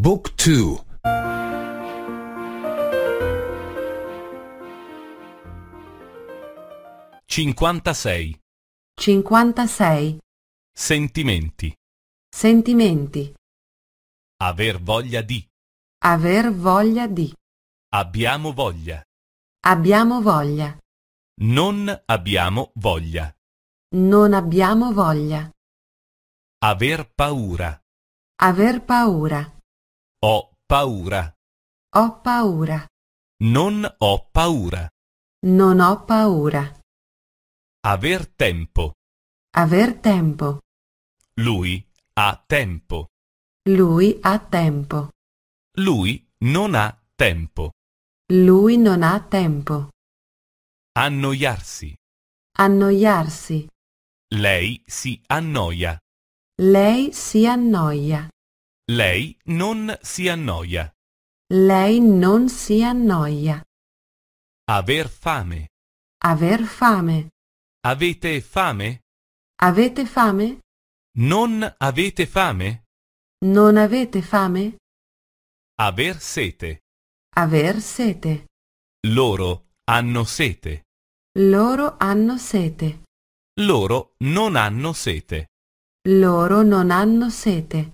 Book 2 56 56 Sentimenti Sentimenti Aver voglia di Aver voglia di Abbiamo voglia Abbiamo voglia Non abbiamo voglia Non abbiamo voglia Aver paura Aver paura ho paura. Ho paura. Non ho paura. Non ho paura. Aver tempo. Aver tempo. Lui ha tempo. Lui ha tempo. Lui non ha tempo. Lui non ha tempo. Annoiarsi. Annoiarsi. Lei si annoia. Lei si annoia. Lei non si annoia. Lei non si annoia. Aver fame. Aver fame. Avete fame? Avete fame? Non avete fame? Non avete fame? Aver sete. Aver sete. Loro hanno sete. Loro hanno sete. Loro non hanno sete. Loro non hanno sete.